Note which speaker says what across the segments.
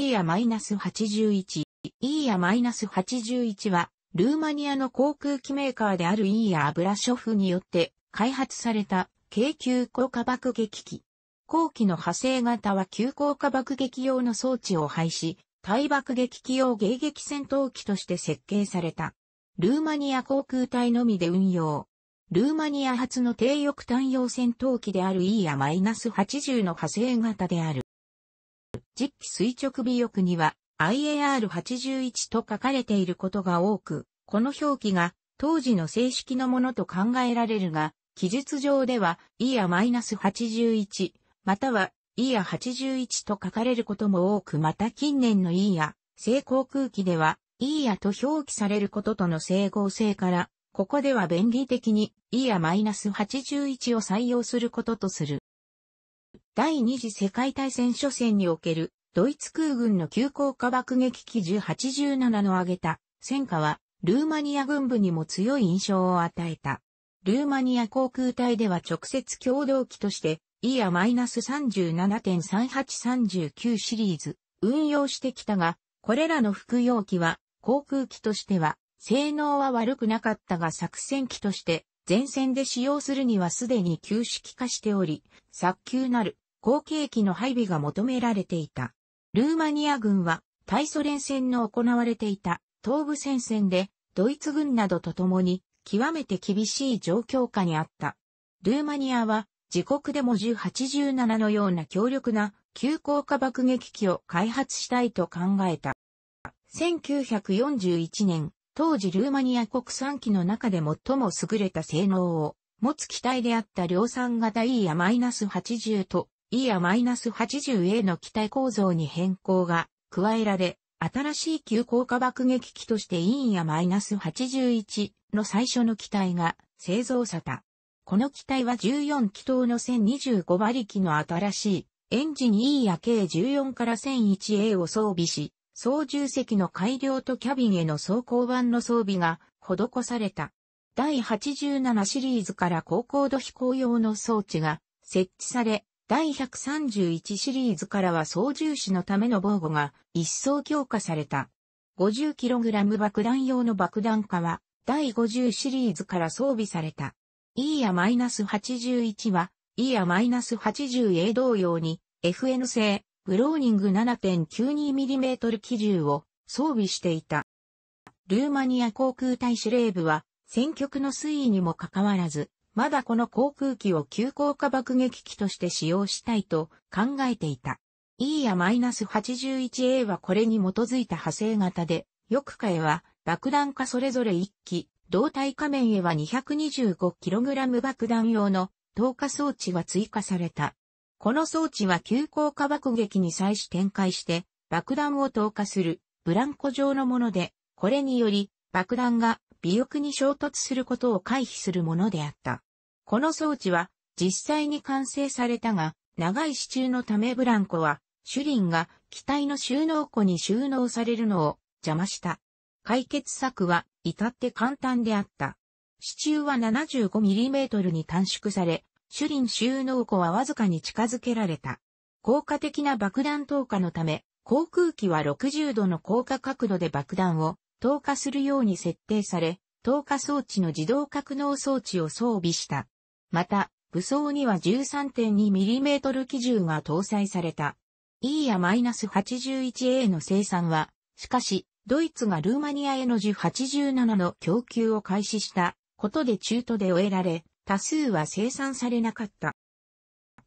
Speaker 1: イヤ -81、イヤ -81 は、ルーマニアの航空機メーカーであるイーヤ・アブラショフによって開発された軽急降下爆撃機。後期の派生型は急降下爆撃用の装置を廃止、対爆撃機用迎撃戦闘機として設計された。ルーマニア航空隊のみで運用。ルーマニア発の低翼単用戦闘機である E や -80 の派生型である。実機垂直尾翼には IAR81 と書かれていることが多く、この表記が当時の正式のものと考えられるが、記述上では e や -81、または e や81と書かれることも多くまた近年の e や性航空機では e やと表記されることとの整合性から、ここでは便利的に e や -81 を採用することとする。第二次世界大戦初戦におけるドイツ空軍の急降下爆撃機1087の挙げた戦果はルーマニア軍部にも強い印象を与えた。ルーマニア航空隊では直接共同機として e ア3 7 3 8 3 9シリーズ運用してきたが、これらの服用機は航空機としては性能は悪くなかったが作戦機として前線で使用するにはすでに旧式化しており、早急なる後継機の配備が求められていた。ルーマニア軍は対ソ連戦の行われていた東部戦線でドイツ軍などと共に極めて厳しい状況下にあった。ルーマニアは自国でも1087のような強力な急降下爆撃機を開発したいと考えた。1941年、当時ルーマニア国産機の中で最も優れた性能を持つ機体であった量産型 E や -80 と ER-80A の機体構造に変更が加えられ、新しい急降下爆撃機として ER-81 の最初の機体が製造された。この機体は14気筒の1025馬力の新しいエンジン E や計14から 1001A を装備し、操縦席の改良とキャビンへの装甲版の装備が施された。第87シリーズから高高度飛行用の装置が設置され、第131シリーズからは操縦士のための防護が一層強化された。50kg 爆弾用の爆弾化は第50シリーズから装備された。E や -81 は E や -80A 同様に FN 製ブローニング 7.92mm 機銃を装備していた。ルーマニア航空隊司令部は戦局の推移にもかかわらずまだこの航空機を急降下爆撃機として使用したいと考えていた。E や -81A はこれに基づいた派生型で、翼下へは爆弾化それぞれ1機、胴体下面へは 225kg 爆弾用の投下装置は追加された。この装置は急降下爆撃に際し展開して爆弾を投下するブランコ状のもので、これにより爆弾が尾翼に衝突することを回避するものであった。この装置は実際に完成されたが、長い支柱のためブランコは、シュリンが機体の収納庫に収納されるのを邪魔した。解決策は至って簡単であった。支柱は 75mm に短縮され、シュリン収納庫はわずかに近づけられた。効果的な爆弾投下のため、航空機は60度の降下角度で爆弾を投下するように設定され、投下装置の自動格納装置を装備した。また、武装には 13.2mm 機銃が搭載された。E や -81A の生産は、しかし、ドイツがルーマニアへの1 8 7の供給を開始したことで中途で終えられ、多数は生産されなかった。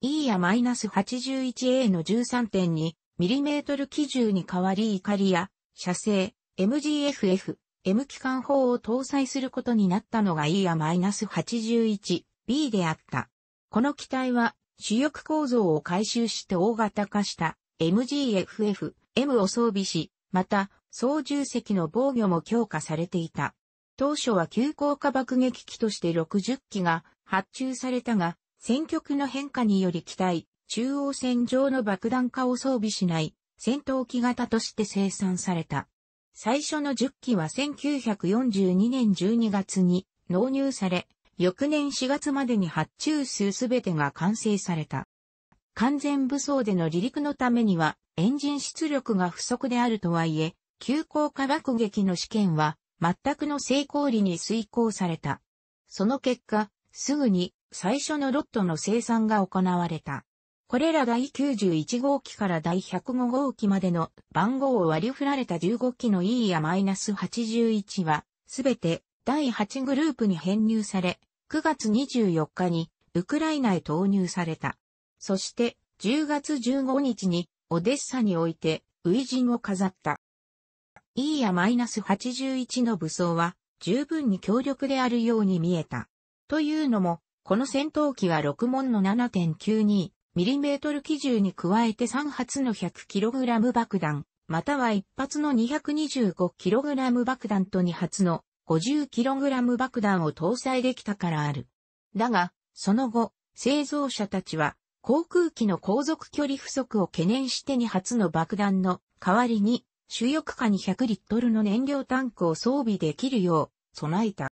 Speaker 1: E や -81A の 13.2mm 機銃に代わり怒りや射精、MGFF、M 機関砲を搭載することになったのが E や -81 B であった。この機体は主翼構造を回収して大型化した MGFF、M を装備し、また操縦席の防御も強化されていた。当初は急降下爆撃機として60機が発注されたが、戦局の変化により機体、中央線上の爆弾化を装備しない戦闘機型として生産された。最初の10機は1942年12月に納入され、翌年4月までに発注数すべてが完成された。完全武装での離陸のためには、エンジン出力が不足であるとはいえ、急降下爆撃の試験は、全くの成功裏に遂行された。その結果、すぐに最初のロットの生産が行われた。これら第91号機から第105号機までの番号を割り振られた15機の E やマイナス81は、すべて第8グループに編入され、9月24日にウクライナへ投入された。そして10月15日にオデッサにおいてウイジンを飾った。E や -81 の武装は十分に強力であるように見えた。というのも、この戦闘機は6門の 7.92mm 機銃に加えて3発の 100kg 爆弾、または1発の 225kg 爆弾と2発の 50kg 爆弾を搭載できたからある。だが、その後、製造者たちは、航空機の航続距離不足を懸念して2発の爆弾の代わりに、主翼下に100リットルの燃料タンクを装備できるよう、備えた。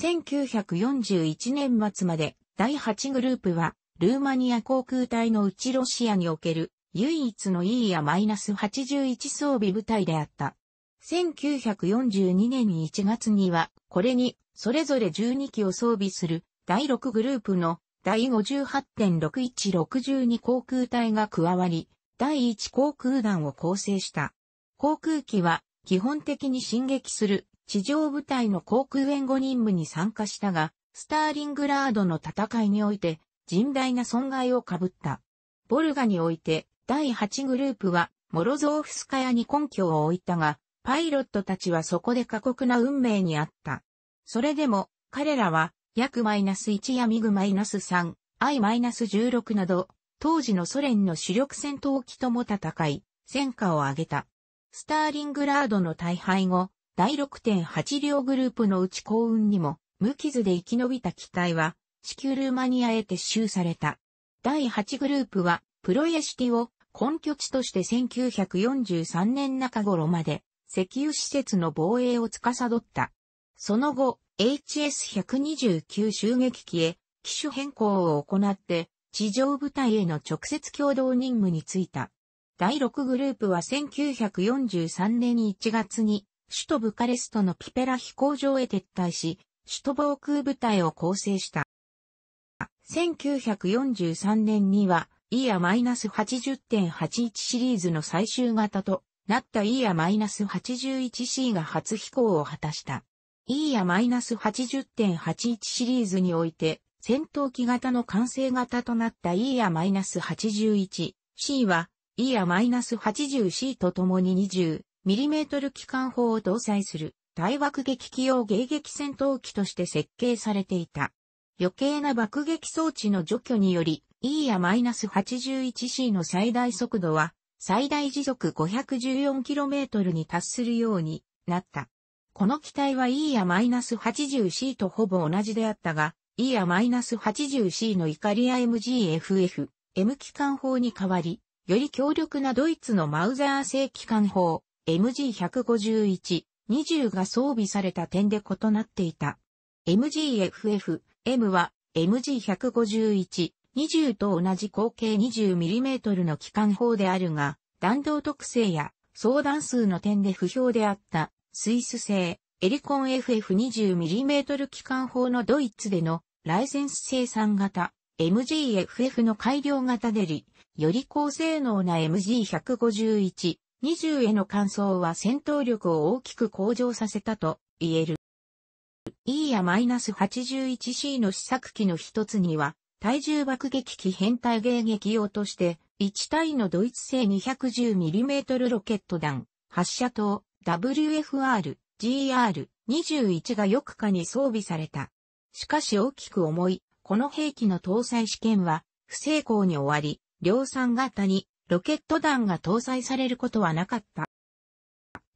Speaker 1: 1941年末まで、第8グループは、ルーマニア航空隊のうちロシアにおける、唯一の E やマイナス81装備部隊であった。1942年に1月には、これに、それぞれ12機を装備する、第6グループの、第58.6162航空隊が加わり、第1航空団を構成した。航空機は、基本的に進撃する、地上部隊の航空援護任務に参加したが、スターリングラードの戦いにおいて、甚大な損害をかぶった。ボルガにおいて、第8グループは、モロゾーフスカヤに根拠を置いたが、パイロットたちはそこで過酷な運命にあった。それでも、彼らは、約マイナス1やミグマイナス3、I-16 など、当時のソ連の主力戦闘機とも戦い、戦果を上げた。スターリングラードの大敗後、第6.8両グループのうち幸運にも、無傷で生き延びた機体は、至急ルーマニアへ撤収された。第8グループは、プロエシティを根拠地として1943年中頃まで石油施設の防衛を司った。その後、HS129 襲撃機へ機種変更を行って地上部隊への直接共同任務に就いた。第6グループは1943年1月に首都ブカレストのピペラ飛行場へ撤退し、首都防空部隊を構成した。1943年には EA-80.81 シリーズの最終型となった E や -81C が初飛行を果たした。E や -80.81 シリーズにおいて、戦闘機型の完成型となった E や -81C は、E や -80C とともに 20mm 機関砲を搭載する、対爆撃機用迎撃戦闘機として設計されていた。余計な爆撃装置の除去により、E や -81C の最大速度は最大時速 514km に達するようになった。この機体は E や -80C とほぼ同じであったが、E や -80C のイカリア MGFF、M 機関砲に代わり、より強力なドイツのマウザー製機関砲、MG151、20が装備された点で異なっていた。MGFF、M は MG151、20と同じ口径 20mm の機関砲であるが、弾道特性や相談数の点で不評であったスイス製エリコン FF20mm 機関砲のドイツでのライセンス生産型 MGFF の改良型でり、より高性能な MG151、20への換装は戦闘力を大きく向上させたと言える。E や -81C の試作機の一つには、体重爆撃機編隊迎撃用として、1対のドイツ製 210mm ロケット弾、発射筒、WFR、GR21 がよくかに装備された。しかし大きく重い、この兵器の搭載試験は、不成功に終わり、量産型にロケット弾が搭載されることはなかった。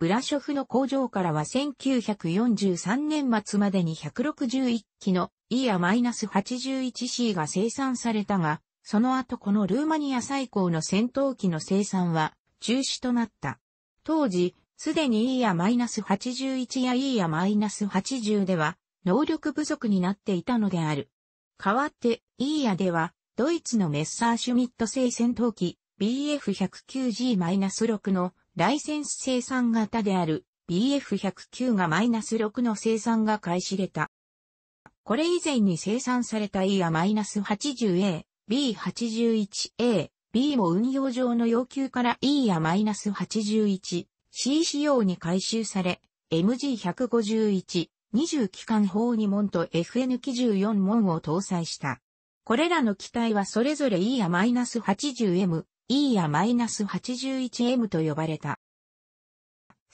Speaker 1: ブラショフの工場からは1943年末までに161機の EA-81C が生産されたが、その後このルーマニア最高の戦闘機の生産は中止となった。当時、すでに EA-81 や EA-80 では能力不足になっていたのである。代わって EA ではドイツのメッサーシュミット製戦闘機 BF109G-6 のライセンス生産型である BF109 が -6 の生産が開始れた。これ以前に生産された E や -80A、B81A、B も運用上の要求から E や -81C 仕様に回収され、MG151、20機関砲2門と FN94 門を搭載した。これらの機体はそれぞれ E や -80M、E や -81M と呼ばれた。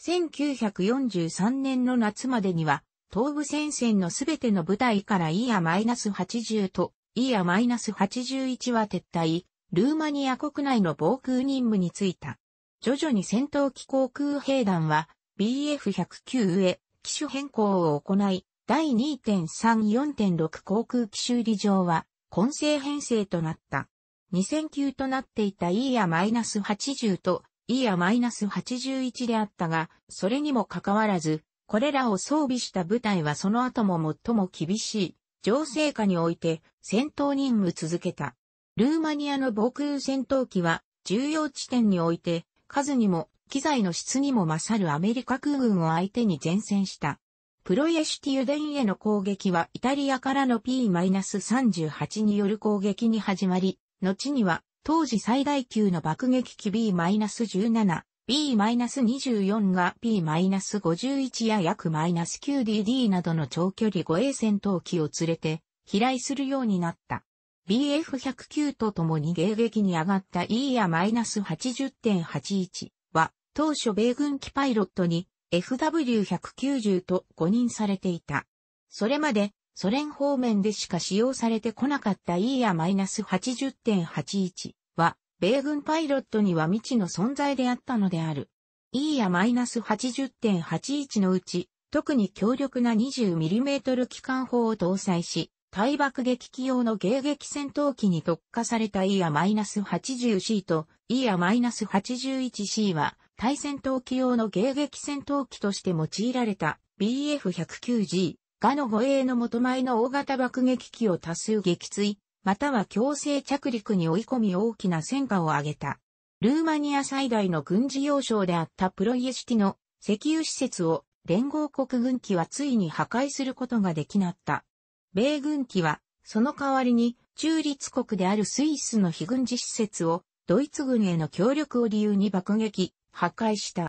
Speaker 1: 1943年の夏までには、東部戦線のすべての部隊から E や -80 と E や -81 は撤退、ルーマニア国内の防空任務に就いた。徐々に戦闘機航空兵団は BF109 へ機種変更を行い、第2.3.4.6航空機修理場は混成編成となった。2 0 0 9級となっていた E や -80 と E や -81 であったが、それにもかかわらず、これらを装備した部隊はその後も最も厳しい情勢下において戦闘任務続けた。ルーマニアの防空戦闘機は重要地点において数にも機材の質にも勝るアメリカ空軍を相手に前線した。プロエシティ油田への攻撃はイタリアからの P-38 による攻撃に始まり、後には、当時最大級の爆撃機 B-17、B-24 が B-51 や約 -9DD などの長距離護衛戦闘機を連れて飛来するようになった。BF109 と共に迎撃に上がった E や -80.81 は当初米軍機パイロットに FW190 と誤認されていた。それまでソ連方面でしか使用されてこなかった E や -80.81 は、米軍パイロットには未知の存在であったのである。E や -80.81 のうち、特に強力な 20mm 機関砲を搭載し、対爆撃機用の迎撃戦闘機に特化された E や -80C と E や -81C は、対戦闘機用の迎撃戦闘機として用いられた BF109G、他の護衛の元前の大型爆撃機を多数撃墜、または強制着陸に追い込み大きな戦果を上げた。ルーマニア最大の軍事要衝であったプロイエシティの石油施設を連合国軍機はついに破壊することができなった。米軍機は、その代わりに中立国であるスイスの非軍事施設をドイツ軍への協力を理由に爆撃、破壊した。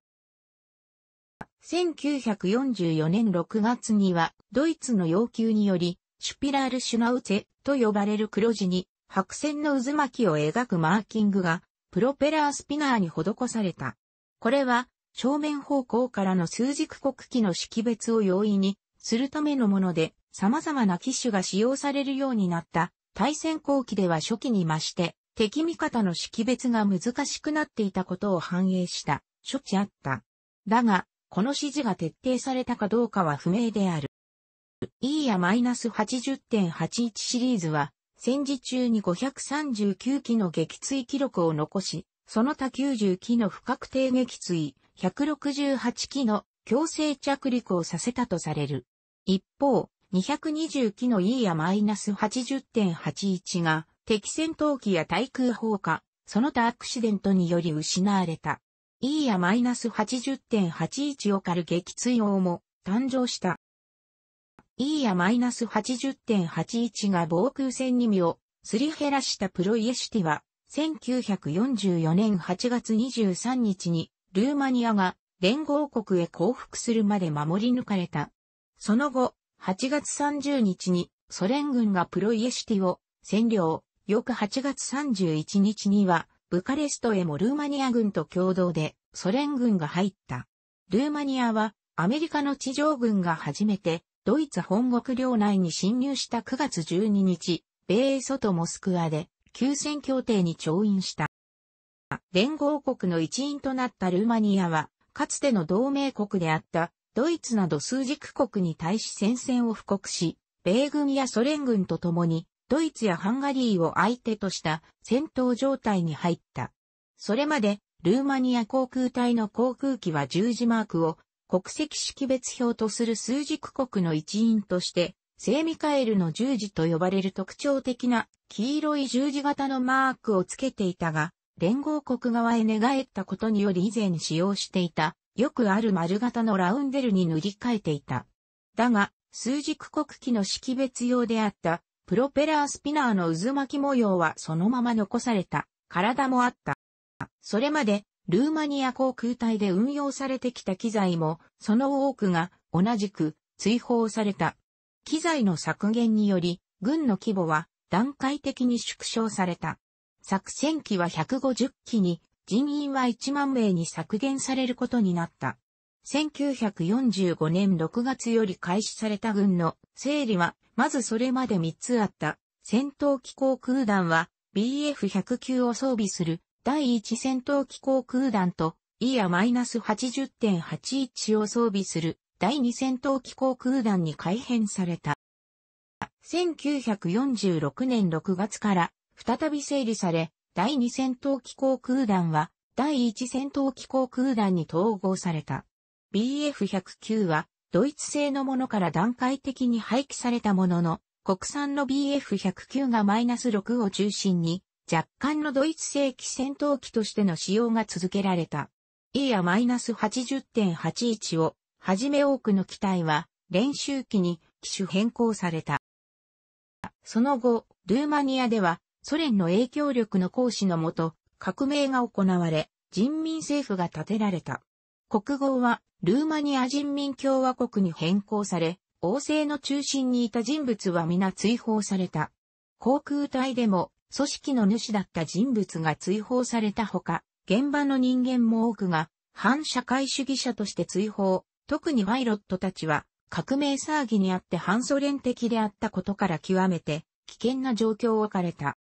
Speaker 1: 1944年6月には、ドイツの要求により、シュピラールシュナウツェと呼ばれる黒地に、白線の渦巻きを描くマーキングが、プロペラースピナーに施された。これは、正面方向からの数軸国旗の識別を容易にするためのもので、様々な機種が使用されるようになった。対戦後期では初期に増して、敵味方の識別が難しくなっていたことを反映した、処置あった。だが、この指示が徹底されたかどうかは不明である。E や -80.81 シリーズは、戦時中に539機の撃墜記録を残し、その他90機の不確定撃墜、168機の強制着陸をさせたとされる。一方、220機の E や -80.81 が敵戦闘機や対空砲火、その他アクシデントにより失われた。E や -80.81 を狩る撃墜王も誕生した。E や -80.81 が防空戦2身をすり減らしたプロイエシティは、1944年8月23日にルーマニアが連合国へ降伏するまで守り抜かれた。その後、8月30日にソ連軍がプロイエシティを占領、翌8月31日にはブカレストへもルーマニア軍と共同でソ連軍が入った。ルーマニアはアメリカの地上軍が初めてドイツ本国領内に侵入した9月12日、米英とモスクワで休戦協定に調印した。連合国の一員となったルーマニアは、かつての同盟国であったドイツなど数軸国に対し戦線を布告し、米軍やソ連軍と共にドイツやハンガリーを相手とした戦闘状態に入った。それまで、ルーマニア航空隊の航空機は十字マークを国籍識別表とする数軸国の一員として、セイミカエルの十字と呼ばれる特徴的な黄色い十字型のマークをつけていたが、連合国側へ寝返ったことにより以前使用していた、よくある丸型のラウンデルに塗り替えていた。だが、数軸国旗の識別用であったプロペラースピナーの渦巻き模様はそのまま残された体もあった。それまでルーマニア航空隊で運用されてきた機材もその多くが同じく追放された。機材の削減により軍の規模は段階的に縮小された。作戦機は150機に人員は1万名に削減されることになった。1945年6月より開始された軍の整理は、まずそれまで3つあった。戦闘機航空団は BF109 を装備する第1戦闘機航空団と e a 8 0 8 1を装備する第2戦闘機航空団に改編された。1946年6月から再び整理され、第2戦闘機航空団は第1戦闘機航空団に統合された。BF109 は、ドイツ製のものから段階的に廃棄されたものの、国産の BF109 がマイナス6を中心に、若干のドイツ製機戦闘機としての使用が続けられた。E やマイナス80.81を、はじめ多くの機体は、練習機に機種変更された。その後、ルーマニアでは、ソ連の影響力の行使のもと、革命が行われ、人民政府が建てられた。国号はルーマニア人民共和国に変更され、王政の中心にいた人物は皆追放された。航空隊でも組織の主だった人物が追放されたほか、現場の人間も多くが反社会主義者として追放、特にパイロットたちは革命騒ぎにあって反ソ連的であったことから極めて危険な状況を置かれた。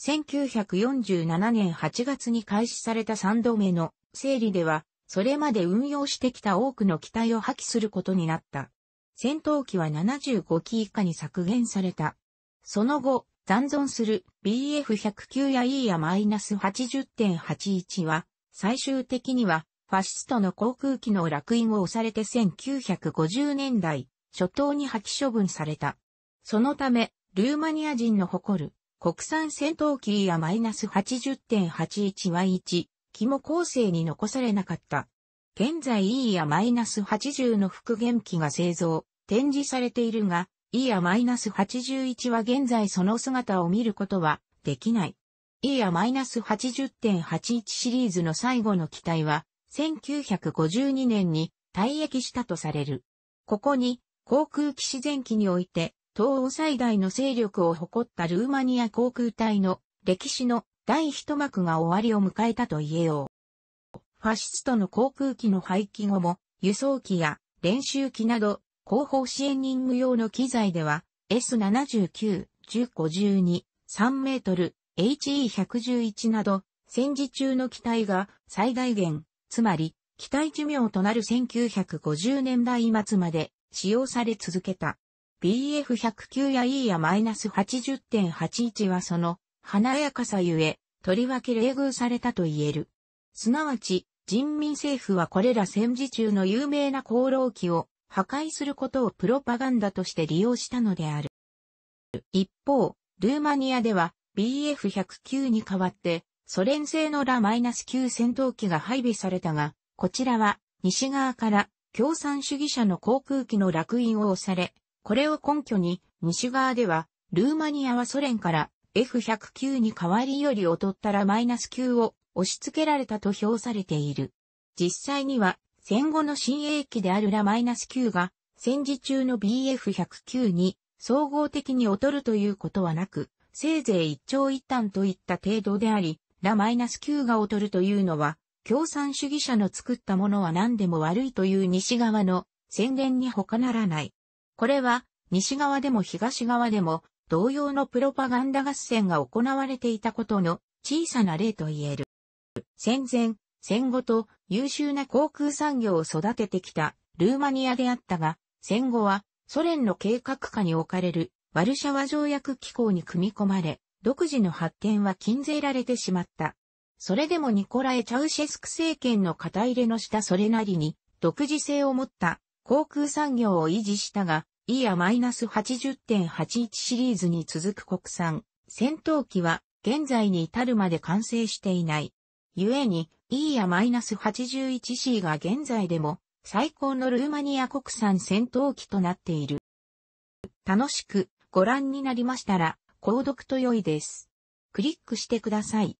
Speaker 1: 1947年8月に開始された3度目の整理ではそれまで運用してきた多くの機体を破棄することになった。戦闘機は75機以下に削減された。その後、残存する BF109 や E や -80.81 は、最終的にはファシストの航空機の落印を押されて1950年代初頭に破棄処分された。そのため、ルーマニア人の誇る国産戦闘機や -80.81 は1、記も後世に残されなかった。現在 E や -80 の復元機が製造、展示されているが、E や -81 は現在その姿を見ることはできない。E や -80.81 シリーズの最後の機体は、1952年に退役したとされる。ここに、航空機自然機において、東欧最大の勢力を誇ったルーマニア航空隊の歴史の第一幕が終わりを迎えたと言えよう。ファシストの航空機の廃棄後も、輸送機や練習機など、後方支援任務用の機材では、S79、1052、3メートル、HE111 など、戦時中の機体が最大限、つまり、機体寿命となる1950年代末まで使用され続けた。BF109 や E や -80.81 はその華やかさゆえ、とりわけ冷遇されたと言える。すなわち、人民政府はこれら戦時中の有名な功労機を破壊することをプロパガンダとして利用したのである。一方、ルーマニアでは BF109 に代わってソ連製のラ -9 戦闘機が配備されたが、こちらは西側から共産主義者の航空機の落印を押され、これを根拠に西側ではルーマニアはソ連から F109 に代わりより劣ったらマイナス9を押し付けられたと評されている。実際には戦後の新鋭機であるラマイナス9が戦時中の BF109 に総合的に劣るということはなく、せいぜい一長一短といった程度であり、ラマイナス9が劣るというのは、共産主義者の作ったものは何でも悪いという西側の宣言に他ならない。これは、西側でも東側でも同様のプロパガンダ合戦が行われていたことの小さな例と言える。戦前、戦後と優秀な航空産業を育ててきたルーマニアであったが、戦後はソ連の計画下に置かれるワルシャワ条約機構に組み込まれ、独自の発展は禁ぜられてしまった。それでもニコラエ・チャウシェスク政権の肩入れの下それなりに独自性を持った航空産業を維持したが、EA-80.81 シリーズに続く国産戦闘機は現在に至るまで完成していない。故に EA-81C が現在でも最高のルーマニア国産戦闘機となっている。楽しくご覧になりましたら、購読と良いです。クリックしてください。